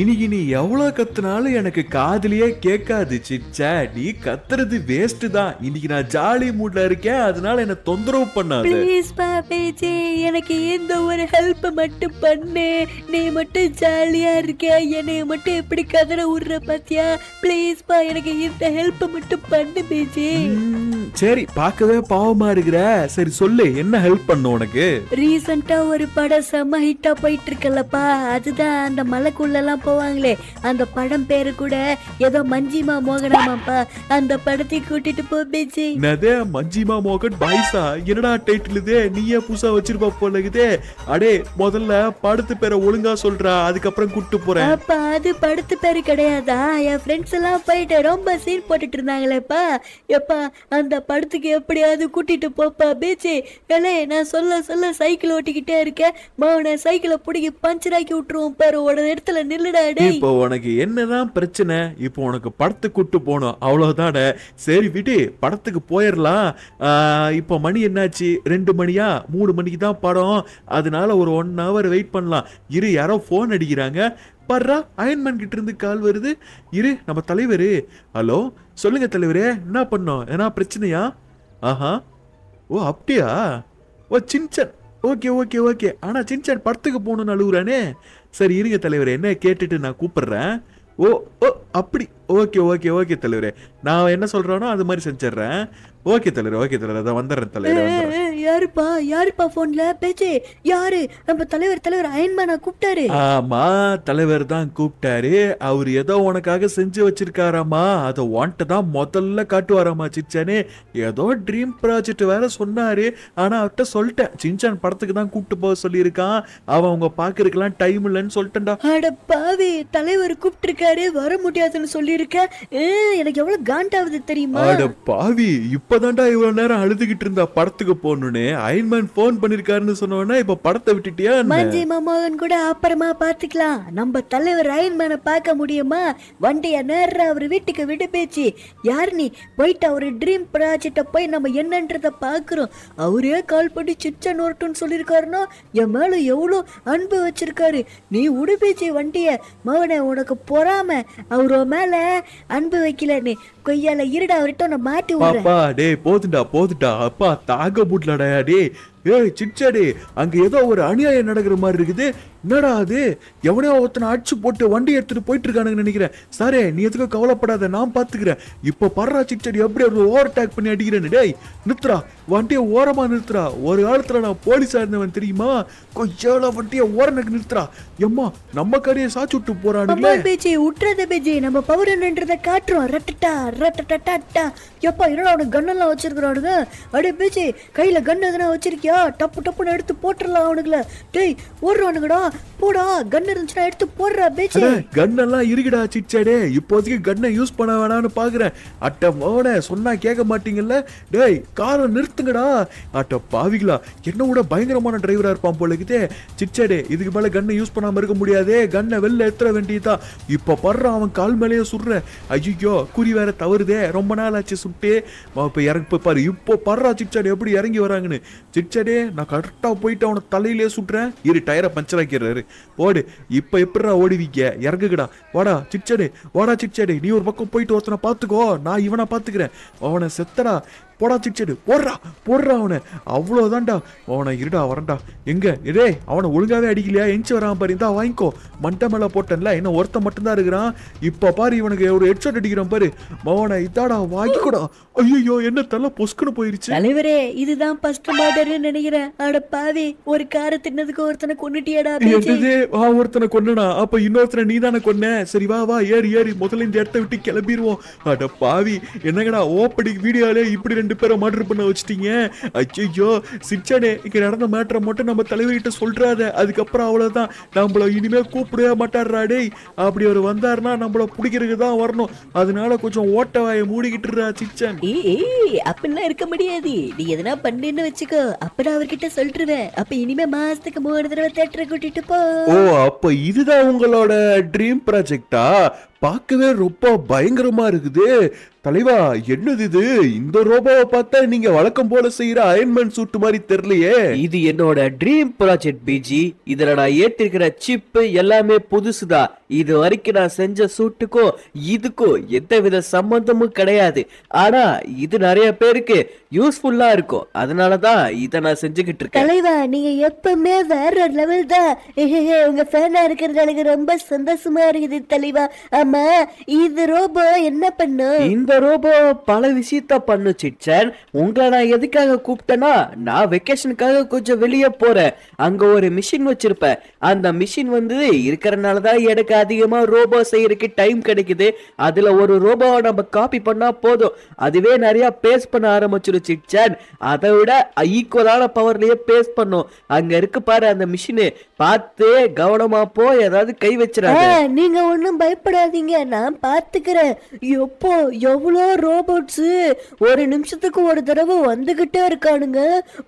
இனி இனி எவ்வளோ கத்துனாலும் எனக்கு காதலியே கேட்காது சிச்சா நீ கத்துறது வேஸ்ட் தான் இன்னைக்கு நான் ஜாலி மூட்ல இருக்கேன் அதனால என்ன தொந்தரவு பண்ணாத ப்ளீஸ் பாபேஜி எனக்கு இந்த ஒரு ஹெல்ப் மட்டும் பண்ணு நீ மட்டும் ஜாலியா இருக்க என்னைய மட்டும் எப்படி கதற விடுற பாத்தியா ப்ளீஸ் பா எனக்கு இந்த ஹெல்ப் மட்டும் பண்ணு பேஜி சரி பார்க்கவே பாவமா இருக்கிற சரி சொல்லு என்ன ஹெல்ப் பண்ணும் உனக்கு ரீசெண்டா ஒரு படம் செம ஹிட்டா போயிட்டு இருக்கலப்பா அதுதான் அந்த மலைக்குள்ள எல்லாம் போவாங்களே அந்த படம் பேரு கூட ஏதோ மஞ்சிமா மோகனாமாப்பா அந்த படத்தை கூட்டிட்டு போ பேச்சு மஞ்சிமா மோகன் பாய்ஸா என்னடா டைட்டில் இது நீயே புதுசா வச்சிருப்பா போல இது அடே முதல்ல படத்து பேரை ஒழுங்கா சொல்றா அதுக்கப்புறம் கூட்டு போறேன் அப்பா அது படத்து பேரு கிடையாதா என் ஃப்ரெண்ட்ஸ் எல்லாம் போயிட்டு ரொம்ப சீன் போட்டுட்டு இருந்தாங்களேப்பா எப்பா அந்த படத்துக்கு எப்படியாவது கூட்டிட்டு போப்பா பேச்சே ஏலே நான் சொல்ல சொல்ல சைக்கிள் ஓட்டிக்கிட்டே இருக்கேன் மாவன சைக்கிளை பிடிக்கி பஞ்சர் ஆக்கி விட்டுருவோம் பாரு உடனே இடத்துல நில்லுடா டே இப்போ உனக்கு என்னதான் பிரச்சனை இப்போ உனக்கு படத்துக்கு கூட்டு போகணும் அவ்வளோதான சரி விட்டு படத்துக்கு போயிடலாம் இப்போ மணி என்னாச்சு ரெண்டு மணியா மூணு மணிக்கு தான் படம் அதனால ஒரு ஒன் ஹவர் வெயிட் பண்ணலாம் இரு யாரோ ஃபோன் அடிக்கிறாங்க பர்றா அயன்மேன் கிட்ட இருந்து கால் வருது இரு நம்ம தலைவர் ஹலோ சொல்லுங்க தலைவரே என்ன பண்ணோம் ஏன்னா பிரச்சனையா ஆஹா ஓ அப்படியா ஓ சின்சன் ஓகே ஓகே ஓகே ஆனால் சின்சன் படத்துக்கு போகணும்னு அழுகுறானே சரி இருங்க தலைவர் என்ன கேட்டுட்டு நான் கூப்பிடுறேன் ஓ ஓ அப்படி ஓகே ஓகே ஓகே தலைவரே நான் என்ன சொல்கிறானோ அது மாதிரி செஞ்சிடுறேன் ஓகே தலைவர் ஓகே தலைவர் அதான் வந்துடுறேன் தலைவர் யாருப்பா யாருப்பா போன்ல பேச்சு யாரு நம்ம தலைவர் தலைவர் அயன்மானா கூப்பிட்டாரு ஆமா தலைவர் தான் கூப்பிட்டாரு அவர் ஏதோ உனக்காக செஞ்சு வச்சிருக்காராமா அதை உன்ட்ட தான் முதல்ல காட்டுவாராமா சிச்சானே ஏதோ ட்ரீம் ப்ராஜெக்ட் வேற சொன்னாரு ஆனா அவர்கிட்ட சொல்லிட்டேன் சிஞ்சான் படத்துக்கு தான் கூப்பிட்டு போக சொல்லியிருக்கான் அவன் அவங்க பாக்குறதுக்கெல்லாம் டைம் இல்லைன்னு சொல்லிட்டேன்டா அட பாவி தலைவர் கூப்பிட்டு வர முடியாதுன்னு சொல்லியிருக்க எனக்கு எவ்வளவு காண்டாவது தெரியுமா அட பாவி இப்ப இப்பதான்டா இவ்வளவு நேரம் அழுதுகிட்டு இருந்தா படத்துக்கு போகணும்னு அயன்மேன் போன் பண்ணிருக்காருன்னு சொன்னோன்னா இப்ப படத்தை விட்டுட்டியா மஞ்சி மோகன் கூட அப்புறமா பாத்துக்கலாம் நம்ம தலைவர் அயன்மேனை பார்க்க முடியுமா வண்டிய நேர அவர் வீட்டுக்கு விடு பேச்சு யார் நீ போயிட்டு அவரு ட்ரீம் ப்ராஜெக்ட போய் நம்ம என்னன்றத பாக்குறோம் அவரே கால் பண்ணி சிச்சன் நோட்டுன்னு சொல்லிருக்காருனோ என் மேல எவ்வளோ அன்பு வச்சிருக்காரு நீ உடுபேச்சு வண்டிய மகனே உனக்கு பொறாம அவரோ மேல அன்பு வைக்கல நீ கொய்யால இருடா அவர்கிட்ட நான் மாட்டி விடுறேன் பாப்பா டேய் போதுடா போதுடா அப்பா தாக முடியலடா டேய் ஏய் சிட்சாடி அங்க ஏதோ ஒரு அநியாயம் நடக்கிற மாதிரி இருக்குது என்னடா அது எவனையோ ஒருத்தனை அடிச்சு போட்டு வண்டி எடுத்துட்டு போயிட்டு இருக்கானுங்கன்னு நினைக்கிறேன் சாரே நீ எதுக்கும் கவலைப்படாத நான் பாத்துக்கிறேன் இப்ப பர்றா சிட்சாடி எப்படி அப்படி ஓவர் டேக் பண்ணி அடிக்கிறேன் டேய் நிறுத்துறா வண்டியை ஓரமா நிறுத்துறா ஒரு காலத்துல நான் போலீஸா இருந்தவன் தெரியுமா கொஞ்சம் வண்டியை ஓரனுக்கு நிறுத்துறா எம்மா நம்ம கடையை சாச்சு விட்டு போறானுங்களே பேஜி விட்டுறத பேஜி நம்ம பவர் காட்டுறோம் ரட்டட்டா ரட்டட்டா எப்பா என்னடா அவனுக்கு கண்ணெல்லாம் வச்சிருக்கிறானுங்க அடே பேஜி கையில கண்ணு எதுனா வச்சிருக்கியா பார்த்தியா டப்பு டப்புன்னு எடுத்து போட்டுடலாம் அவனுங்கள டேய் ஓடுறானுங்கடா போடா கன் இருந்துச்சுன்னா எடுத்து போடுற பேச்சு கன் எல்லாம் இருக்குடா சிச்சாடே இப்போதைக்கு கன்னை யூஸ் பண்ண வேணாம்னு பாக்குறேன் அட்டை மோன சொன்னா கேட்க மாட்டீங்கல்ல டேய் காரை நிறுத்துங்கடா அட்டை பாவிகளா என்ன கூட பயங்கரமான டிரைவரா இருப்பான் போல இருக்குதே சிச்சாடே இதுக்கு மேல கன்னை யூஸ் பண்ணாம இருக்க முடியாதே கன்னை வெளில எத்துற வேண்டியதா இப்ப படுறான் அவன் கால் மேலேயே சுடுறேன் ஐயோ குறி வேற தவறுதே ரொம்ப நாள் ஆச்சு சுட்டு இப்ப இறங்கி பாரு இப்போ படுறா சிச்சாடு எப்படி இறங்கி வராங்கன்னு சிச்சா போயிட்டாடே நான் கரெக்டாக போயிட்டு அவனை தலையிலே சுட்டுறேன் இரு டயரை பஞ்சர் ஆக்கிடுறாரு ஓடு இப்போ எப்படிடா ஓடிவிக்க இறங்குக்கடா வாடா சிட்சடே வாடா சிட்சடே நீ ஒரு பக்கம் போயிட்டு ஒருத்தனை பார்த்துக்கோ நான் இவனை பார்த்துக்கிறேன் அவனை செத்தடா போடா சிட்சடு போடுறா போடுறா அவனை அவ்வளோதான்டா அவனை இருடா வரண்டா எங்க இதே அவனை ஒழுங்காவே அடிக்கலையா எஞ்சி வரான் பாரு இந்தா வாங்கிக்கோ மண்ட மேல போட்டேன்ல என்ன ஒருத்த மட்டும்தான் இருக்கிறான் இப்போ பாரு இவனுக்கு ஒரு ஹெட்ஷாட் அடிக்கிறான் பாரு அவனை இதாடா வாங்கிக்கூடா ஐயோ என்ன தலை பொஸ்குன்னு போயிருச்சு தலைவரே இதுதான் ஃபர்ஸ்ட் நினைக்கிறேன் அட பாவி ஒரு கார தின்னதுக்கு ஒருத்தனை கொன்னுட்டியாடா என்னது வா ஒருத்தனை கொன்னனா அப்ப இன்னொருத்தனை நீ தானே கொன்ன சரி வா வா ஏறி ஏறி முதல்ல இந்த இடத்த விட்டு கிளம்பிடுவோம் அட பாவி என்னங்கடா ஓப்படி வீடியோலே இப்படி ரெண்டு ரெண்டு பேரை மர்டர் பண்ண வச்சிட்டீங்க அச்சையோ சிச்சானே இங்க நடந்த மேட்டரை மட்டும் நம்ம தலைவர்கிட்ட சொல்றாத அதுக்கப்புறம் அவ்வளவுதான் நம்மள இனிமே கூப்பிடவே மாட்டாரா டேய் அப்படி அவர் வந்தாருன்னா நம்மள பிடிக்கிறதுக்கு தான் வரணும் அதனால கொஞ்சம் ஓட்ட வாயை மூடிக்கிட்டுறா சிச்சன் ஏய் அப்படிலாம் இருக்க முடியாது நீ எதனா பண்ணுன்னு வச்சுக்கோ அப்ப நான் அவர்கிட்ட சொல்றேன் அப்ப இனிமே மாசத்துக்கு மூணு தடவை தேட்டரை கூட்டிட்டு போ ஓ அப்ப இதுதான் உங்களோட ட்ரீம் ப்ராஜெக்டா பார்க்கவே ரொம்ப பயங்கரமா இருக்குது தலைவா என்னது இது இந்த ரோபோவை பார்த்தா நீங்க வழக்கம் போல செய்யற அயன்மேன் சூட்டு மாதிரி தெரியலையே இது என்னோட ட்ரீம் ப்ராஜெக்ட் பிஜி இதுல நான் ஏத்திருக்கிற சிப்பு எல்லாமே புதுசுதான் இது வரைக்கும் நான் செஞ்ச சூட்டுக்கும் இதுக்கும் எந்தவித சம்பந்தமும் கிடையாது ஆனா இது நிறைய பேருக்கு யூஸ்ஃபுல்லா இருக்கும் அதனாலதான் இத நான் செஞ்சுக்கிட்டு இருக்கேன் தலைவா நீங்க எப்பவுமே வேற லெவல் தான் உங்க ஃபேனா இருக்கிறது எனக்கு ரொம்ப சந்தோஷமா இருக்குது தலைவா ஆமா இது ரோபோ என்ன பண்ணு இந்த ரோபோ பல விஷயத்த பண்ணு சிட்சன் உங்களை நான் எதுக்காக கூப்பிட்டேன்னா நான் வெக்கேஷனுக்காக கொஞ்சம் வெளியே போறேன் அங்க ஒரு மிஷின் வச்சிருப்பேன் அந்த மிஷின் வந்து இருக்கிறனால தான் எனக்கு அதிகமா ரோபோ செய்யறதுக்கு டைம் கிடைக்குது அதுல ஒரு ரோபோவை நம்ம காப்பி பண்ணா போதும் அதுவே நிறைய பேஸ் பண்ண ஆரம்பிச்சிடும் சிட்சன் அதை விட ஈக்குவலான பவர்லயே பேஸ் பண்ணும் அங்க இருக்கு பாரு அந்த மிஷினு பார்த்து கவனமா போ ஏதாவது கை வச்சிடாத நீங்க ஒன்னும் பயப்படாதீங்க வைங்க நான் பார்த்துக்கிறேன் எப்போ எவ்வளோ ரோபோட்ஸு ஒரு நிமிஷத்துக்கு ஒரு தடவை வந்துக்கிட்டே இருக்கானுங்க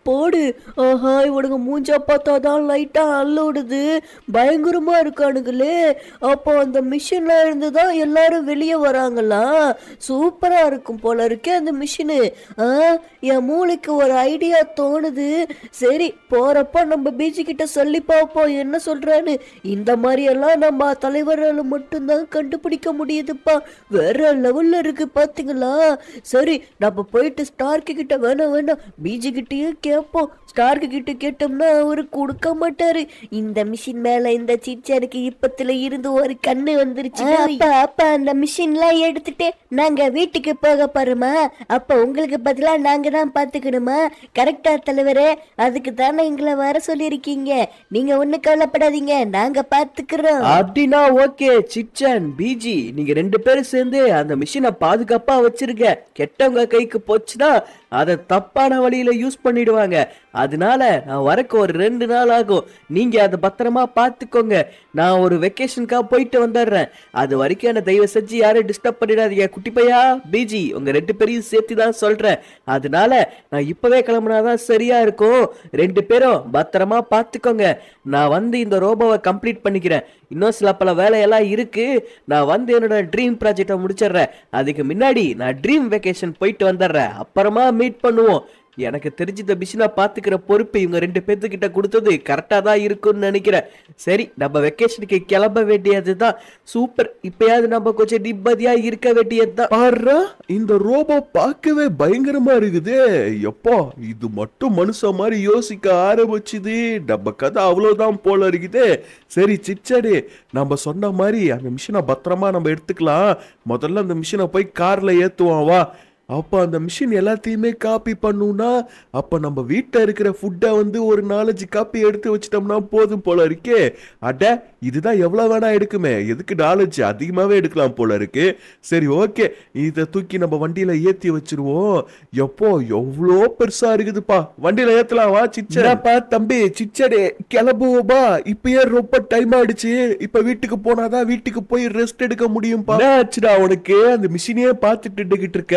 போடு ஆஹா இவனுங்க மூஞ்சா பார்த்தா தான் லைட்டாக அல்லோடுது பயங்கரமாக இருக்கானுங்களே அப்போ அந்த மிஷினில் இருந்து தான் எல்லாரும் வெளியே வராங்களா சூப்பராக இருக்கும் போல இருக்கே அந்த மிஷினு ஆ என் மூளைக்கு ஒரு ஐடியா தோணுது சரி போகிறப்ப நம்ம பீச்சுக்கிட்ட சொல்லி பார்ப்போம் என்ன சொல்கிறான்னு இந்த மாதிரியெல்லாம் நம்ம தலைவரால் மட்டும்தான் கண்டு கண்டுபிடிக்க முடியுதுப்பா வேற லெவல்ல இருக்கு பாத்தீங்களா சரி நம்ம போயிட்டு ஸ்டார்க்கு கிட்ட வேணாம் வேணாம் பிஜி கிட்டயே கேட்போம் ஸ்டார்க்கு கிட்ட கேட்டோம்னா அவரு கொடுக்க மாட்டாரு இந்த மிஷின் மேல இந்த சிச்சனுக்கு இப்பத்துல இருந்து ஒரு கண்ணு வந்துருச்சு அப்பா அப்பா அந்த எல்லாம் எடுத்துட்டு நாங்க வீட்டுக்கு போக போறோமா அப்ப உங்களுக்கு பதிலா நாங்க தான் பாத்துக்கணுமா கரெக்டா தலைவரே அதுக்கு தானே எங்களை வர சொல்லிருக்கீங்க நீங்க ஒண்ணு கவலைப்படாதீங்க நாங்க பாத்துக்கிறோம் அப்படின்னா ஓகே சிச்சன் பிஜி நீங்க ரெண்டு பேரும் சேர்ந்து அந்த மிஷினை பாதுகாப்பா வச்சிருக்க கெட்டவங்க கைக்கு போச்சுதான் அதை தப்பான வழியில் யூஸ் பண்ணிடுவாங்க அதனால நான் வரக்கு ஒரு ரெண்டு நாள் ஆகும் நீங்கள் அதை பத்திரமா பார்த்துக்கோங்க நான் ஒரு வெக்கேஷனுக்காக போயிட்டு வந்துடுறேன் அது வரைக்கும் என்னை தயவு செஞ்சு யாரும் டிஸ்டர்ப் பண்ணிடாதீங்க குட்டிப்பையா பிஜி உங்கள் ரெண்டு பேரையும் சேர்த்து தான் சொல்கிறேன் அதனால நான் இப்போவே கிளம்புனாதான் சரியாக இருக்கும் ரெண்டு பேரும் பத்திரமா பார்த்துக்கோங்க நான் வந்து இந்த ரோபோவை கம்ப்ளீட் பண்ணிக்கிறேன் இன்னும் சில பல வேலையெல்லாம் இருக்குது நான் வந்து என்னோட ட்ரீம் ப்ராஜெக்டை முடிச்சிடுறேன் அதுக்கு முன்னாடி நான் ட்ரீம் வெக்கேஷன் போயிட்டு வந்துடுறேன் அப்புறமா மீட் பண்ணுவோம் எனக்கு தெரிஞ்சு இந்த மிஷினை பார்த்துக்கிற பொறுப்பு இவங்க ரெண்டு பேர்த்துக்கிட்ட கொடுத்தது கரெக்டாக தான் இருக்கும்னு நினைக்கிறேன் சரி நம்ம வெக்கேஷனுக்கு கிளம்ப வேண்டியது தான் சூப்பர் இப்பயாவது நம்ம கொஞ்சம் நிம்மதியாக இருக்க வேண்டியது தான் பாரு இந்த ரோபோ பார்க்கவே பயங்கரமா இருக்குது எப்போ இது மட்டும் மனுஷன் மாதிரி யோசிக்க ஆரம்பிச்சுது நம்ம கதை அவ்வளோதான் போல இருக்குது சரி சிச்சடி நம்ம சொன்ன மாதிரி அந்த மிஷினை பத்திரமா நம்ம எடுத்துக்கலாம் முதல்ல அந்த மிஷினை போய் காரில் ஏற்றுவோம் வா அப்போ அந்த மிஷின் எல்லாத்தையுமே காப்பி பண்ணுனா அப்போ நம்ம வீட்டில் இருக்கிற ஃபுட்டை வந்து ஒரு நாலஞ்சு காப்பி எடுத்து வச்சிட்டோம்னா போதும் போல இருக்கே அட இதுதான் எவ்வளோ வேணா எடுக்குமே எதுக்கு நாலஞ்சு அதிகமாகவே எடுக்கலாம் போல இருக்கு சரி ஓகே இதை தூக்கி நம்ம வண்டியில் ஏற்றி வச்சிருவோம் எப்போ எவ்வளோ பெருசாக இருக்குதுப்பா வண்டியில் ஏற்றலாம் வா சிச்சடாப்பா தம்பி சிச்சடே கிளம்புவோப்பா இப்பயே ரொம்ப டைம் ஆயிடுச்சு இப்போ வீட்டுக்கு போனாதான் வீட்டுக்கு போய் ரெஸ்ட் எடுக்க முடியும்பா ஆச்சுடா உனக்கு அந்த மிஷினே பார்த்துட்டு இருக்க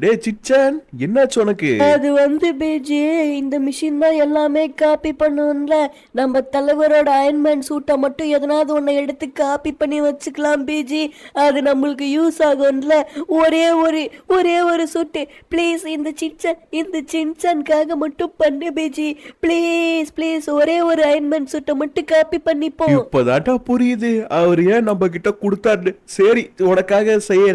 டே சிச்சான் என்னாச்சு உனக்கு அது வந்து பேஜி இந்த மிஷின் தான் எல்லாமே காப்பி பண்ணும்ல நம்ம தலைவரோட அயன்மேன் சூட்டை மட்டும் எதனாவது ஒன்றை எடுத்து காப்பி பண்ணி வச்சுக்கலாம் பேஜி அது நம்மளுக்கு யூஸ் ஆகும்ல ஒரே ஒரு ஒரே ஒரு சூட்டு ப்ளீஸ் இந்த சிச்சன் இந்த சின்சனுக்காக மட்டும் பண்ணு பேஜி ப்ளீஸ் ப்ளீஸ் ஒரே ஒரு அயன்மேன் சூட்டை மட்டும் காப்பி பண்ணிப்போம் இப்போதாட்டா புரியுது அவர் ஏன் நம்ம கிட்ட கொடுத்தாரு சரி உனக்காக செய்யற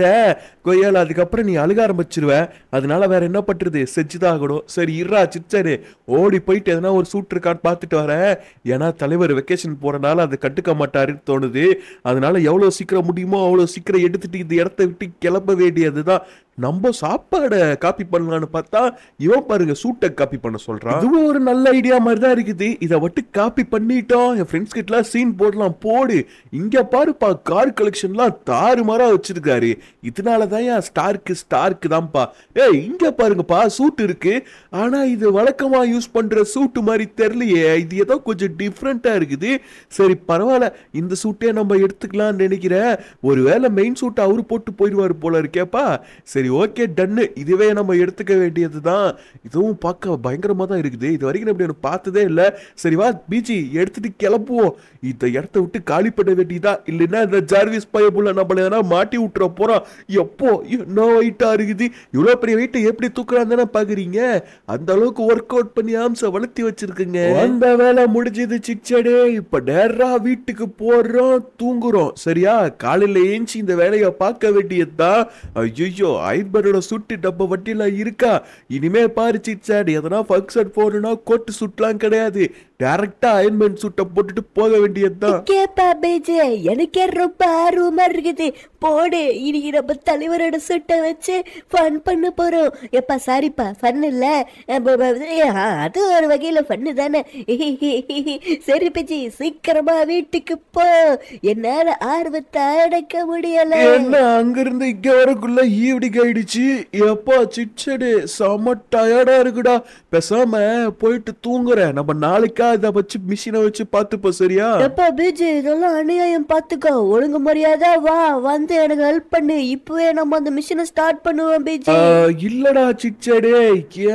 கொய்யால் அதுக்கப்புறம் நீ அழுக ஆரம்பிச்சிருவ அதனால வேற என்ன பண்றது செஞ்சுதான் ஆகணும் சரி இருறா சிச்சரு ஓடி போயிட்டு எதனா ஒரு சூட் இருக்கான்னு பார்த்துட்டு வரேன் ஏன்னா தலைவர் வெக்கேஷன் போறனால அதை கட்டுக்க மாட்டாருன்னு தோணுது அதனால எவ்வளோ சீக்கிரம் முடியுமோ அவ்வளோ சீக்கிரம் எடுத்துட்டு இந்த இடத்த விட்டு கிளம்ப வேண்டியது தான் நம்ம சாப்பாடை காப்பி பண்ணலான்னு பார்த்தா இவன் பாருங்க சூட்டை காப்பி பண்ண சொல்றான் இதுவும் ஒரு நல்ல ஐடியா மாதிரி தான் இருக்குது இதை வட்டு காப்பி பண்ணிட்டோம் என் ஃப்ரெண்ட்ஸ் கிட்டலாம் சீன் போடலாம் போடு இங்க பாருப்பா கார் கலெக்ஷன்லாம் மாறா வச்சிருக்காரு இதனால தான் என் ஸ்டார்க்கு ஸ்டார்க்கு தான்ப்பா ஏய் இங்க பாருங்கப்பா சூட் இருக்கு ஆனா இது வழக்கமா யூஸ் பண்ற சூட்டு மாதிரி தெரியலையே இது ஏதோ கொஞ்சம் டிஃப்ரெண்டா இருக்குது சரி பரவாயில்ல இந்த சூட்டே நம்ம எடுத்துக்கலாம்னு நினைக்கிறேன் ஒருவேளை மெயின் சூட்டை அவரு போட்டு போயிடுவாரு போல இருக்கேப்பா சரி சரி ஓகே டன்னு இதுவே நம்ம எடுத்துக்க வேண்டியது தான் இதுவும் பார்க்க பயங்கரமாக தான் இருக்குது இது வரைக்கும் அப்படி ஒன்று பார்த்ததே இல்லை சரி வா பீச்சி எடுத்துட்டு கிளப்புவோம் இந்த இடத்த விட்டு காலி பண்ண வேண்டியதா இல்லைன்னா இந்த ஜார்விஸ் பயபுல நம்மள எதனா மாட்டி விட்டுற போகிறோம் எப்போ என்ன வெயிட்டாக இருக்குது இவ்வளோ பெரிய வெயிட்டை எப்படி தூக்குறான்னு பார்க்குறீங்க அந்த அளவுக்கு ஒர்க் அவுட் பண்ணி ஆம்சை வளர்த்தி வச்சிருக்குங்க அந்த வேலை முடிஞ்சது சிக்சடே இப்போ நேராக வீட்டுக்கு போடுறோம் தூங்குறோம் சரியா காலையில் ஏஞ்சி இந்த வேலையை பார்க்க வேண்டியது தான் ஐயோ ஐம்பரோட சுட்டு டப்ப வட்டிலாம் இருக்கா இனிமே பாரு எதனா ஃபங்க்ஷன் போகணும்னா கோட்டு சுட்டலாம் கிடையாது டைரக்டா அயன்மேன் சூட்ட போட்டுட்டு போக வேண்டியதுதான் கேப்பா பேஜே எனக்கே ரொம்ப ஆர்வமா இருக்குது போடு இனி நம்ம தலைவரோட சூட்டை வச்சு ஃபன் பண்ண போறோம் எப்பா சாரிப்பா ஃபன் இல்ல அது ஒரு வகையில ஃபன்னு தானே சரி பேஜி சீக்கிரமா வீட்டுக்கு போ என்னால ஆர்வத்தை அடைக்க முடியல என்ன அங்கிருந்து இங்க வரக்குள்ள ஈவிடிங் ஆயிடுச்சு எப்பா சிச்சடு செம டயர்டா இருக்குடா பேசாம போயிட்டு தூங்குறேன் நம்ம நாளைக்கா அதை வச்சு மிஷினை வச்சு பாத்துப்போ சரியா எப்பா பிஜி இதெல்லாம் அநியாயம் பாத்துக்கோ ஒழுங்கு மரியாதை வா வந்து எனக்கு ஹெல்ப் பண்ணு இப்பவே நம்ம அந்த மிஷினை ஸ்டார்ட் பண்ணுவோம் பிஜி இல்லடா சிச்சடே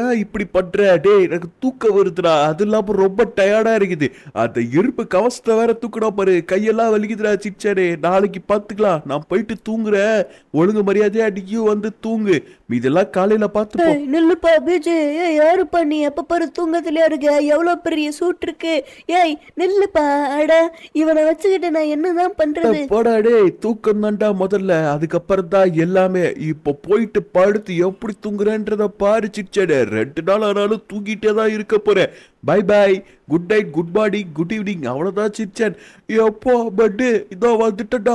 ஏன் இப்படி பண்ற டேய் எனக்கு தூக்கம் வருதுடா அது இல்லாம ரொம்ப டயர்டா இருக்குது அந்த இருப்பு கவசத்தை வேற தூக்கணும் பாரு கையெல்லாம் வலிக்குதுடா சிச்சடே நாளைக்கு பாத்துக்கலாம் நான் போயிட்டு தூங்குறேன் ஒழுங்கு மரியாதையா அடிக்கும் வந்து தூங்கு இதெல்லாம் காலையில பார்த்து நில்லுப்பா பிஜி ஏய் யாருப்பா நீ எப்ப பாரு தூங்கத்துலயா இருக்க எவ்வளவு பெரிய சூட் இருக்கு ஏய் நில்லுப்பா அட இவனை வச்சுக்கிட்டு நான் என்னதான் பண்றது போடா டேய் தூக்கம் தான்டா முதல்ல அதுக்கப்புறம் தான் எல்லாமே இப்ப போயிட்டு படுத்து எப்படி தூங்குறேன்றத பாரு சிச்சடே ரெண்டு நாள் ஆனாலும் தூங்கிட்டே தான் இருக்க போறேன் bye bye good night good morning good evening அவ்வளோதான் சிச்சன் எப்போ பட்டு இதோ வந்துட்டடா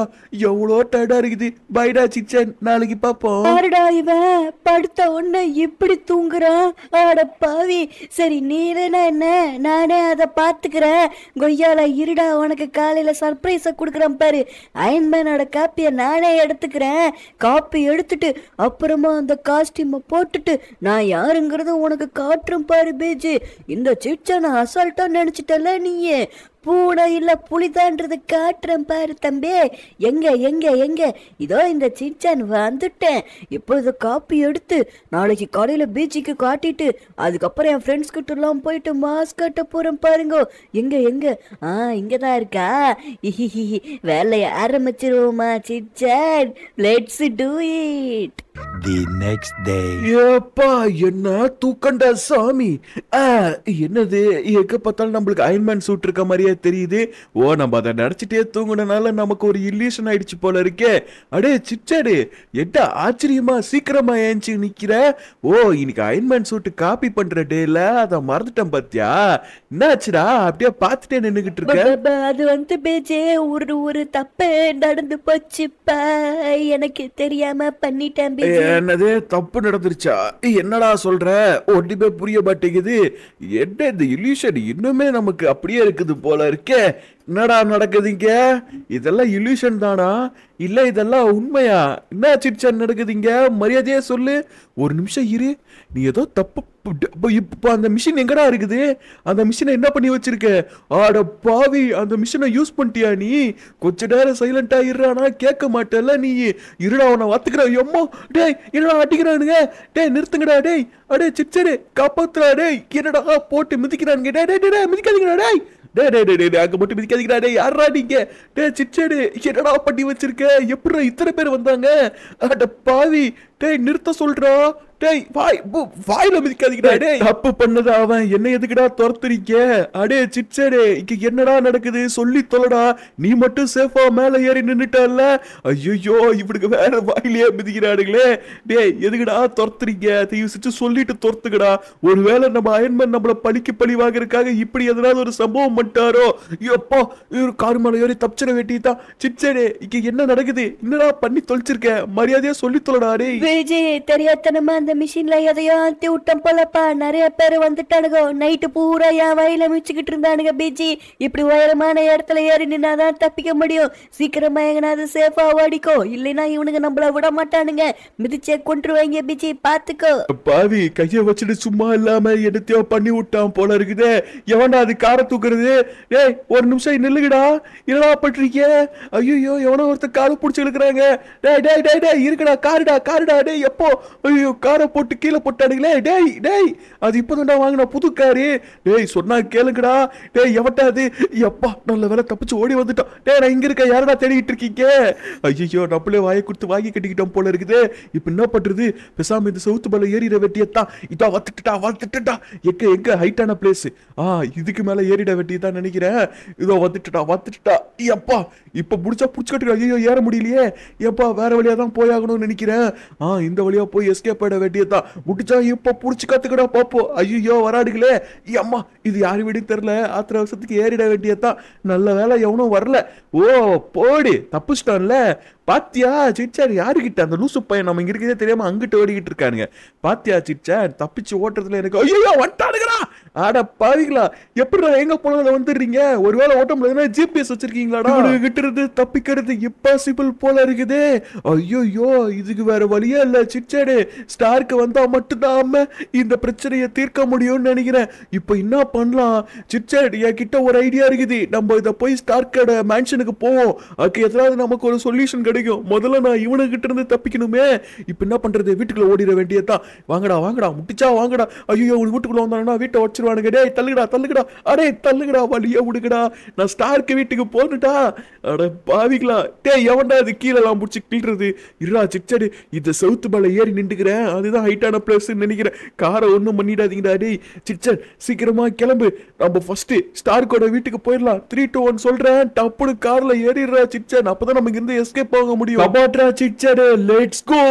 எவ்வளோ டயர்டா இருக்குது பைடா சிச்சன் நாளைக்கு பார்ப்போம் பாருடா இவன் படுத்த உடனே இப்படி தூங்குறான் ஆட பாவி சரி நீனா என்ன நானே அதை பார்த்துக்கிறேன் கொய்யால இருடா உனக்கு காலையில் சர்ப்ரைஸை கொடுக்குறேன் பாரு அயன்மேனோட காப்பியை நானே எடுத்துக்கிறேன் காப்பி எடுத்துட்டு அப்புறமா அந்த காஸ்டியூமை போட்டுட்டு நான் யாருங்கிறத உனக்கு காட்டுறேன் பாரு பேஜு இந்த சீட் பிச்சனை அசால்ட்டா நினைச்சிட்டல நீயே பூனை இல்ல புலிதான்றது காட்டுறேன் பாரு தம்பி எங்க எங்க எங்க இதோ இந்த சிச்சான் வந்துட்டேன் இப்போது காப்பி எடுத்து நாளைக்கு காலையில பீச்சுக்கு காட்டிட்டு அதுக்கப்புறம் என் ஃப்ரெண்ட்ஸ் கிட்ட எல்லாம் போயிட்டு மாஸ்க் கட்ட போறேன் பாருங்க எங்க எங்க ஆ இங்க தான் இருக்கா வேலையை ஆரம்பிச்சிருவோமா Shinchan let's do it the next day ஏப்பா என்ன தூக்கண்டா சாமி என்னது எங்க பார்த்தாலும் நம்மளுக்கு அயன்மேன் சூட் இருக்க மாதிரியே தெரியுது ஓ நம்ம அதை நினச்சிட்டே தூங்கினால நமக்கு ஒரு இல்லியூஷன் ஆயிடுச்சு போல இருக்கே அடே சிச்சாடு எட்ட ஆச்சரியமா சீக்கிரமா ஏஞ்சி நிக்கிற ஓ இன்னைக்கு அயன்மேன் சூட் காப்பி பண்ற டேல அதை மறந்துட்டேன் பாத்தியா என்னாச்சுடா அப்படியே பார்த்துட்டே நின்னுகிட்டு இருக்க அது வந்து பேஜே ஒரு ஒரு தப்பு நடந்து போச்சுப்பா எனக்கு தெரியாம பண்ணிட்டேன் என்னது தப்பு நடந்துருச்சா என்னடா சொல்ற போய் புரிய மாட்டேங்குது என்ன இந்த இல்யூஷன் இன்னுமே நமக்கு அப்படியே இருக்குது போல இருக்கே என்னடா நடக்குதுங்க இதெல்லாம் இல்யூஷன் தானா இல்லை இதெல்லாம் உண்மையா என்ன சிட்சன் நடக்குதுங்க மரியாதையே சொல்லு ஒரு நிமிஷம் இரு நீ ஏதோ தப்பு இப்போ அந்த மிஷின் எங்கடா இருக்குது அந்த மிஷினை என்ன பண்ணி வச்சிருக்க ஆட பாவி அந்த மிஷினை யூஸ் பண்ணிட்டியா நீ கொஞ்ச நேரம் சைலண்டா இருறானா கேட்க மாட்டேல நீ இருடா உன்னை வாத்துக்கிற எம்மோ டேய் என்னடா அடிக்கிறானுங்க டேய் நிறுத்துங்கடா டேய் அடே சிச்சரு காப்பாத்துறா டேய் என்னடா போட்டு மிதிக்கிறானுங்க டே டே டே மிதிக்காதீங்கடா டேய் டே டே டே டே அங்கே மட்டும் மிதிக்காதீங்கடா டே யாரா நீங்க டே சிச்சேடு என்னடா பண்ணி வச்சிருக்க எப்படா இத்தனை பேர் வந்தாங்க அட பாவி டே நிறுத்த சொல்றா டேய் வாய் வாயில மிதிக்காதீங்கடா டேய் தப்பு பண்ணதா அவன் என்ன எதுக்குடா துரத்துறீங்க அடே சிச்சடே இங்க என்னடா நடக்குது சொல்லி தொலடா நீ மட்டும் சேஃபா மேல ஏறி நின்னுட்டல்ல ஐயோ இவனுக்கு வேற வாயிலேயே மிதிக்கிறானுங்களே டேய் எதுக்குடா துரத்துறீங்க தயவு செஞ்சு சொல்லிட்டு துரத்துக்கடா ஒருவேளை நம்ம அயன்மேன் நம்மள பழிக்கு பழி வாங்குறதுக்காக இப்படி எதனாவது ஒரு சம்பவம் பண்ணிட்டாரோ எப்பா இவர் கார் மேல ஏறி தப்பிச்சிட வேண்டியதான் சிச்சடே இங்க என்ன நடக்குது என்னடா பண்ணி தொலைச்சிருக்க மரியாதையா சொல்லி தொலடா டேய் விஜய் தெரியாதனமா அந்த மிஷின்ல எதையோ அழுத்தி விட்டோம் போலப்பா நிறைய பேர் வந்துட்டானுங்க நைட்டு பூரா என் வயல மிச்சுக்கிட்டு இருந்தானுங்க பீச்சி இப்படி உயரமான இடத்துல ஏறி நின்னாதான் தப்பிக்க முடியும் சீக்கிரமா எங்கனாவது சேஃபா ஓடிக்கோ இல்லைன்னா இவனுங்க நம்மள விட மாட்டானுங்க மிதிச்சே கொண்டு கொண்டுருவாங்க பீச்சி பாத்துக்கோ பாவி கைய வச்சுட்டு சும்மா இல்லாம எடுத்தியோ பண்ணி விட்டான் போல இருக்குதே எவன்டா அது காரை தூக்குறது ஏய் ஒரு நிமிஷம் நில்லுங்கடா என்னடா பண்றீங்க ஐயோ எவனோ ஒருத்தர் காரை பிடிச்சி இழுக்கிறாங்க டேய் இருக்குடா காருடா காருடா டே எப்போ ஐயோ கார் காரை போட்டு கீழே போட்டாடுங்களே டேய் டேய் அது இப்போதான்டா வாங்கின புது காரு டேய் சொன்னா கேளுங்கடா டேய் எவட்டா அது எப்பா நல்ல வேலை தப்பிச்சு ஓடி வந்துட்டோம் டேய் நான் இங்க இருக்கேன் யாரடா தேடிட்டு இருக்கீங்க ஐயோ நப்பளே வாயை கொடுத்து வாங்கி கட்டிக்கிட்டோம் போல இருக்குது இப்ப என்ன பண்றது பெசாம இந்த சவுத்து மேல ஏறிட வெட்டியத்தான் இதா வத்துட்டுட்டா வத்துட்டுட்டா எங்க எங்க ஹைட்டான பிளேஸ் ஆ இதுக்கு மேல ஏறிட வெட்டியதான் நினைக்கிறேன் இதோ வத்துட்டுட்டா வந்துட்டுட்டா எப்பா புடிச்சா புடிச்சு புடிச்சுக்கிட்டு ஐயோ ஏற முடியலையே எப்பா வேற வழியா தான் போயாகணும்னு நினைக்கிறேன் ஆ இந்த வழியா போய் எஸ்கேப் ஆயிட வேண்டியதுதான் முடிச்சா இப்ப புடிச்சு கத்துக்கடா பாப்போம் ஐயோ வராடுகளே அம்மா இது யார் வீடும் தெரியல ஆத்திர வருஷத்துக்கு ஏறிட வேண்டியதுதான் நல்ல வேலை எவனும் வரல ஓ போடி தப்பிச்சிட்டான்ல பாத்தியா சிரிச்சார் யாருக்கிட்ட அந்த லூசு பையன் நம்ம இங்க தெரியாம அங்கிட்ட ஓடிக்கிட்டு இருக்கானுங்க பாத்தியா சிட்சாட் தப்பிச்சு ஓட்டுறதுல எனக்கு ஐயோ வட்டானுங்களா ஆட பாதிக்கலாம் எப்படி எங்க போனதுல வந்துடுறீங்க ஒருவேளை ஓட்ட முடியாதுன்னா ஜிபிஎஸ் வச்சிருக்கீங்களாடா கிட்ட இருந்து தப்பிக்கிறது இம்பாசிபிள் போல இருக்குது ஐயோயோ இதுக்கு வேற வழியே இல்ல சிரிச்சாடு ஸ்டார்க்கு வந்தா மட்டும்தான் இந்த பிரச்சனையை தீர்க்க முடியும்னு நினைக்கிறேன் இப்போ என்ன பண்ணலாம் சிட்சாட் என்கிட்ட ஒரு ஐடியா இருக்குது நம்ம இதை போய் ஸ்டார்க்கோட மேன்ஷனுக்கு போவோம் அதுக்கு எதாவது நமக்கு ஒரு சொல்யூஷன் கிடைக்கும் முதல்ல நான் கிட்ட இருந்து தப்பிக்கணுமே இப்போ என்ன பண்றது வீட்டுக்குள்ளே ஓடிட வேண்டியதான் வாங்கடா வாங்கடா முட்டிச்சா வாங்கடா ஐயோ உன் வீட்டுக்குள்ளே வந்தானா வீட்டை வச்சிருவானு கடே தள்ளுடா தள்ளுகடா அடே தள்ளுகடா வழிய விடுகடா நான் ஸ்டார்க்கு வீட்டுக்கு போனுட்டா அட பாவிக்கலாம் டே எவன்டா கீழே கீழெல்லாம் பிடிச்சி கிள்றது இருடா சிச்சடி இது சவுத்து மேலே ஏறி நின்றுக்கிறேன் அதுதான் ஹைட்டான பிளேஸ் நினைக்கிறேன் காரை ஒன்றும் பண்ணிடாதீங்கடா டே சிச்சன் சீக்கிரமா கிளம்பு நம்ம ஃபஸ்ட்டு ஸ்டார்க்கோட வீட்டுக்கு போயிடலாம் த்ரீ டூ ஒன் சொல்கிறேன் டப்புனு காரில் ஏறிடுறா சிச்சன் அப்போ தான் நம்ம எஸ்கேப் ஆகும் போக முடியும் கபாட்ரா சிச்சரு லெட்ஸ் கோ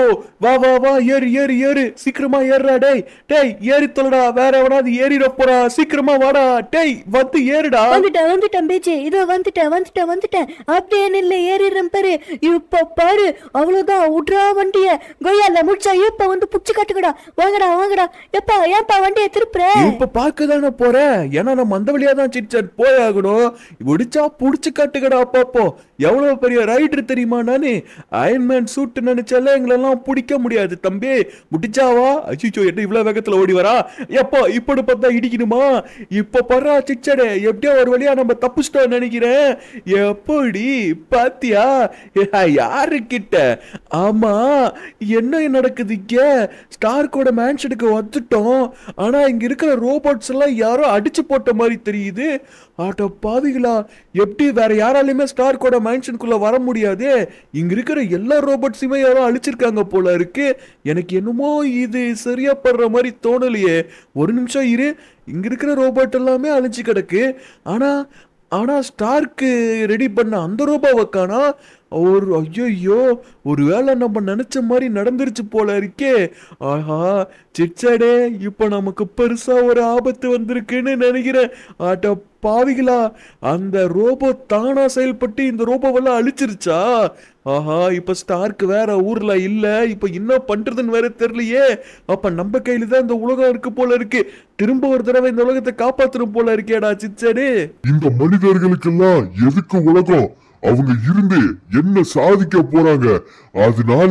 வா வா வா ஏறு ஏறு ஏறு சீக்கிரமா ஏறுடா டேய் டேய் ஏறி தொலைடா வேற எவனாவது ஏறிட போறா சீக்கிரமா வாடா டேய் வந்து ஏறுடா வந்துட்டேன் வந்துட்டேன் பேச்சே இது வந்துட்டேன் வந்துட்டேன் வந்துட்டேன் அப்படியே நில்ல ஏறிடுறேன் பாரு இப்ப பாரு அவ்வளவுதான் விட்றா வண்டிய கொய்யால முடிச்சா இப்ப வந்து புடிச்சு காட்டுக்கடா வாங்கடா வாங்கடா எப்பா ஏன்பா வண்டியை திருப்புற இப்ப பாக்க தானே போற ஏன்னா நம்ம அந்த வழியா தான் சிட் சாட் போய் ஆகணும் முடிச்சா புடிச்சு காட்டுக்கடா அப்பப்போ எவ்வளவு பெரிய ரைடர் தெரியுமா தானே அயன்மேன் சூட்டு நினைச்சால எங்களெல்லாம் பிடிக்க முடியாது தம்பி முடிச்சாவா அச்சிச்சோ என்ன இவ்வளவு வேகத்துல ஓடி வரா எப்போ இப்படி பார்த்தா இடிக்கணுமா இப்போ படுறா சிச்சடே எப்படியோ ஒரு வழியா நம்ம தப்பிச்சிட்டோம் நினைக்கிறேன் எப்படி பாத்தியா கிட்ட ஆமா என்ன நடக்குது இங்க ஸ்டார்க்கோட மேன்ஷனுக்கு வந்துட்டோம் ஆனா இங்க இருக்கிற ரோபோட்ஸ் எல்லாம் யாரோ அடிச்சு போட்ட மாதிரி தெரியுது ஆட்டோ பாவிகளா எப்படி வேற யாராலையுமே ஸ்டார்க்கோட மேன்ஷனுக்குள்ள வர முடியாது இங்க இருக்கிற எல்லா ரோபோட்ஸுமே யாரோ அழிச்சிருக்காங்க போல இருக்கு எனக்கு என்னமோ இது சரியா படுற மாதிரி தோணலையே ஒரு நிமிஷம் இரு இங்க இருக்கிற ரோபோட் எல்லாமே அழிஞ்சு கிடக்கு ஆனா ஆனா ஸ்டார்க்கு ரெடி பண்ண அந்த ரோபோவை காணா அவர் ஐயோ ஒரு வேளை நம்ம நினச்ச மாதிரி நடந்துருச்சு போல இருக்கே ஆஹா சிச்சடே இப்போ நமக்கு பெருசாக ஒரு ஆபத்து வந்திருக்குன்னு நினைக்கிறேன் ஆட்ட பாவிகளா அந்த ரோபோ தானா செயல்பட்டு இந்த ரோபோவெல்லாம் அழிச்சிருச்சா ஆஹா இப்போ ஸ்டார்க்கு வேற ஊரில் இல்லை இப்போ என்ன பண்ணுறதுன்னு வேற தெரியலையே அப்போ நம்ம கையில தான் இந்த உலகம் இருக்கு போல இருக்கு திரும்ப ஒரு தடவை இந்த உலகத்தை காப்பாத்தணும் போல இருக்கேடா சிச்சடே இந்த மனிதர்களுக்கெல்லாம் எதுக்கு உலகம் அவங்க இருந்து என்ன சாதிக்க போறாங்க அதனால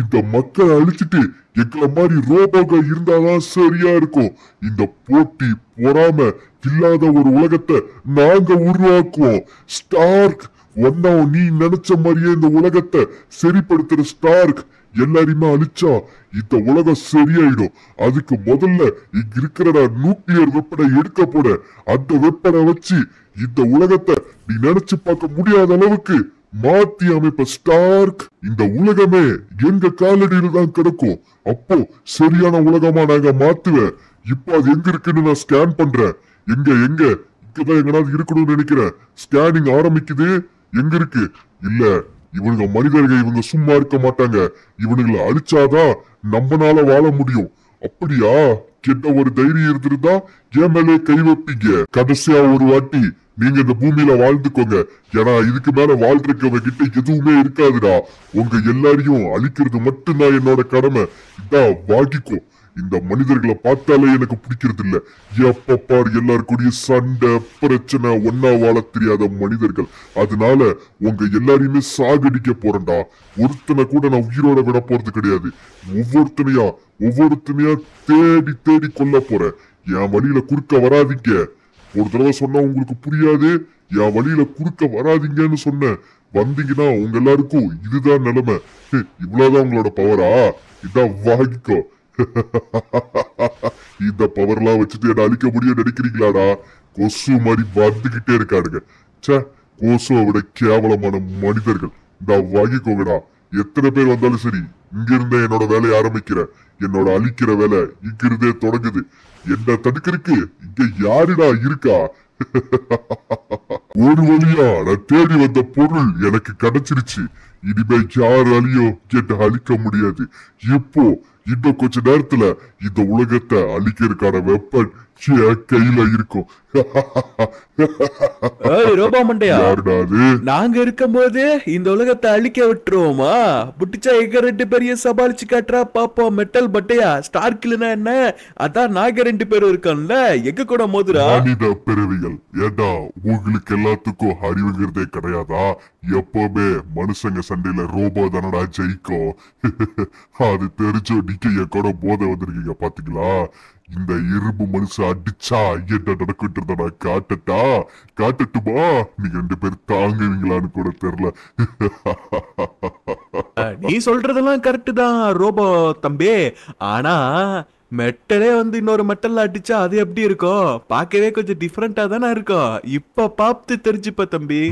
இந்த மக்களை அழிச்சிட்டு எங்களை மாதிரி ரோபோக்கா இருந்தாதான் சரியா இருக்கும் இந்த போட்டி போறாம இல்லாத ஒரு உலகத்தை நாங்க உருவாக்குவோம் ஸ்டார்க் ஒன்னா நீ நினைச்ச மாதிரியே இந்த உலகத்தை சரிப்படுத்துற ஸ்டார்க் எல்லாரையுமே அழிச்சா இந்த உலகம் சரியாயிடும் அதுக்கு முதல்ல இங்க இருக்கிற நியூக்ளியர் வெப்பனை எடுக்க போட அந்த வெப்பனை வச்சு இந்த உலகத்தை நீ நினைச்சு பார்க்க முடியாத அளவுக்கு மாத்தி அமைப்ப ஸ்டார்க் இந்த உலகமே எங்க காலடியில தான் கிடக்கும் அப்போ சரியான உலகமா நாங்க மாத்துவேன் இப்போ அது எங்க இருக்குன்னு நான் ஸ்கேன் பண்றேன் எங்க எங்க இங்கதான் எங்கனாவது இருக்கணும்னு நினைக்கிறேன் ஸ்கேனிங் ஆரம்பிக்குது எங்க இருக்கு இல்ல இவனுங்க மனிதர்க இவங்க சும்மா இருக்க மாட்டாங்க இவனுங்களை அழிச்சாதான் நம்மனால வாழ முடியும் அப்படியா கெட்ட ஒரு தைரியம் இருந்திருந்தா ஏன் மேலே கை வைப்பீங்க கடைசியா ஒரு வாட்டி நீங்க இந்த பூமியில வாழ்ந்துக்கோங்க ஏன்னா இதுக்கு மேல வாழ்றவங்க கிட்ட எதுவுமே இருக்காதுடா உங்க எல்லாரையும் அழிக்கிறது மட்டும்தான் என்னோட கடமை இதா வாங்கிக்கும் இந்த மனிதர்களை பார்த்தாலே எனக்கு பிடிக்கிறது இல்ல எப்ப பார் சண்டை பிரச்சனை ஒன்னா வாழ தெரியாத மனிதர்கள் அதனால உங்க எல்லாரையுமே சாகடிக்க போறேன்டா ஒருத்தனை கூட நான் உயிரோட விட போறது கிடையாது ஒவ்வொருத்தனையா ஒவ்வொருத்தனையா தேடி தேடி கொல்ல போறேன் என் வழியில குறுக்க வராதிங்க ஒரு தடவை சொன்னா உங்களுக்கு புரியாது என் வழியில குறுக்க வராதிங்கன்னு சொன்னேன் வந்தீங்கன்னா உங்க எல்லாருக்கும் இதுதான் நிலைமை இவ்வளவுதான் உங்களோட பவரா இதான் வாங்கிக்கோ இந்த பவர்லாம் வச்சுட்டு என்ன அழிக்க முடியும் நினைக்கிறீங்களாடா கொசு மாதிரி வந்துகிட்டே இருக்காருங்க சே கொசு விட கேவலமான மனிதர்கள் இந்த வாங்கிக்கோங்கடா எத்தனை பேர் வந்தாலும் சரி இங்கிருந்தே என்னோட வேலையை ஆரம்பிக்கிற என்னோட அழிக்கிற வேலை இங்கிருந்தே தொடங்குது என்ன தடுக்கிறதுக்கு இங்க யாருடா இருக்கா ஒரு வழியா நான் தேடி வந்த பொருள் எனக்கு கிடைச்சிருச்சு இனிமே அழியோ கேட்டு அழிக்க முடியாது இப்போ இன்னும் கொஞ்ச நேரத்துல இந்த உலகத்தை அழிக்கிறதுக்கான வெப்பன் கையில இருக்கும் ரோபா மண்டையா நாங்க இருக்கும்போது இந்த உலகத்தை அழிக்க விட்டுருவோமா புட்டிச்சா எங்க ரெண்டு பேரையும் சமாளிச்சு காட்டுறா பாப்போம் மெட்டல் பட்டையா ஸ்டார் என்ன அதான் நாங்க ரெண்டு பேரும் இருக்கோம்ல எங்க கூட மோதுரா மனித பிறவிகள் ஏடா உங்களுக்கு எல்லாத்துக்கும் அறிவுங்கிறதே கிடையாதா எப்பவுமே மனுஷங்க சண்டையில ரோபோ தானடா ஜெயிக்கும் அது தெரிஞ்சோ நிக்கைய கூட போத வந்திருக்கீங்க பாத்தீங்களா இந்த இரும்பு மனுஷா அடிச்சா என்ன நடக்கிட்டு நான் காட்டட்டா காட்டட்டுமா நீங்க ரெண்டு பேரும் தாங்குவீங்களான்னு கூட தெரியல நீ சொல்றதெல்லாம் கரெக்ட் தான் ரோபோ தம்பி ஆனா மெட்டலே வந்து இன்னொரு மெட்டல்ல அடிச்சா அது எப்படி இருக்கும் பார்க்கவே கொஞ்சம் டிஃபரெண்டா தானே இருக்கும் இப்ப பாப்து தெரிஞ்சுப்ப தம்பி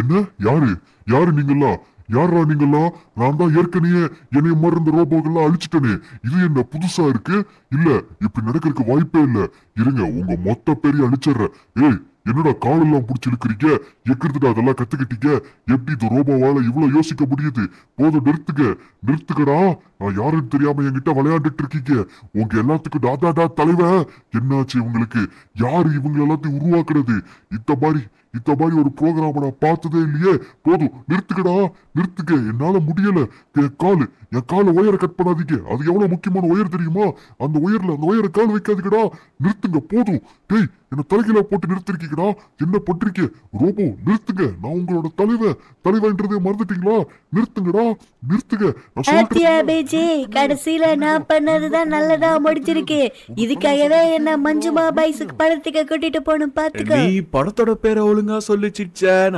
என்ன யாரு யாரு நீங்களா யாரா நீங்களா நான் தான் ஏற்கனவே என்னைய மாதிரி இருந்த ரோபோக்கெல்லாம் அழிச்சிட்டனே இது என்ன புதுசா இருக்கு இல்ல இப்படி நடக்கிறதுக்கு வாய்ப்பே இல்ல இருங்க உங்க மொத்த பேரையும் அழிச்சிடுறேன் ஏய் என்னடா காலெல்லாம் பிடிச்சி இழுக்கிறீங்க எக்கிறதுக்கு அதெல்லாம் கத்துக்கிட்டீங்க எப்படி இந்த ரோபோவால இவ்வளவு யோசிக்க முடியுது போதும் நிறுத்துக்க நிறுத்துக்கடா நான் யாருன்னு தெரியாம என்கிட்ட விளையாண்டுட்டு இருக்கீங்க உங்க எல்லாத்துக்கும் டாடா டா தலைவன் என்னாச்சு இவங்களுக்கு யாரு இவங்க எல்லாத்தையும் உருவாக்குறது இந்த மாதிரி இந்த மாதிரி ஒரு ப்ரோக்ராம் நான் பார்த்ததே இல்லையே போதும் நிறுத்துக்கடா நிறுத்துக்க என்னால முடியல என் கால் என் கால ஒயரை கட் பண்ணாதீங்க அது எவ்வளவு முக்கியமான ஒயர் தெரியுமா அந்த ஒயர்ல அந்த ஒயரை கால் வைக்காதீங்கடா நிறுத்துங்க போதும் டேய் என்ன தலைகில போட்டு நிறுத்திருக்கீங்கடா என்ன பட்டிருக்கே ரோபோ நிறுத்துங்க நான் உங்களோட தலைவன் தலைவன்றதே மறந்துட்டீங்களா நிறுத்துங்கடா நிறுத்துங்க பேஜி கடைசியில நான் பண்ணதுதான் நல்லதா முடிச்சிருக்கு இதுக்காகவே என்ன மஞ்சுமா பைசுக்கு படத்துக்கு கூட்டிட்டு போகணும் பாத்துக்க நீ படத்தோட பேர் அவளுக்கு ஒழுங்கா சொல்லிச்சு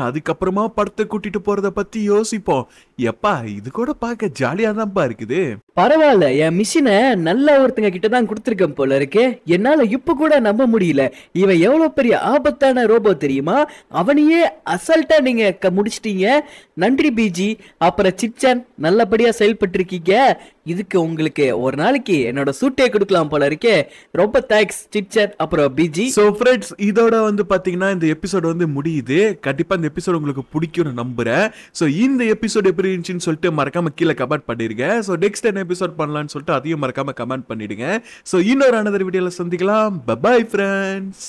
அதுக்கப்புறமா படத்தை கூட்டிட்டு போறத பத்தி யோசிப்போம் எப்பா இது கூட பார்க்க ஜாலியா தான்ப்பா இருக்குது பரவாயில்ல என் மிஷினை நல்ல ஒருத்தங்க கிட்ட தான் கொடுத்துருக்கேன் போல இருக்கு என்னால இப்ப கூட நம்ப முடியல இவன் எவ்வளவு பெரிய ஆபத்தான ரோபோ தெரியுமா அவனையே அசல்ட்டா நீங்க முடிச்சிட்டீங்க நன்றி பிஜி அப்புறம் சிச்சன் நல்லபடியா செயல்பட்டு இருக்கீங்க இதுக்கு உங்களுக்கு ஒரு நாளைக்கு என்னோட சூட்டே கொடுக்கலாம் போல இருக்கே ரொம்ப தேங்க்ஸ் சிச்சன் அப்புறம் பிஜி சோ ஃப்ரெண்ட்ஸ் இதோட வந்து பாத்தீங்கன்னா இந்த எபிசோட் வந்து முடியுது கண்டிப்பா இந்த எபிசோட் உங்களுக்கு பிடிக்கும்னு நம்புறேன் சோ இந்த எபிசோட் எப்படி எப்படி இருந்துச்சுன்னு சொல்லிட்டு மறக்காம கீழே கமெண்ட் பண்ணிடுங்க ஸோ நெக்ஸ்ட் என்ன எபிசோட் பண்ணலான்னு சொல்லிட்டு அதையும் மறக்காம கமெண்ட் பண்ணிடுங்க ஸோ இன்னொரு அனதர் வீடியோவில் சந்திக்கலாம் பபாய் ஃப்ரெண்ட்ஸ்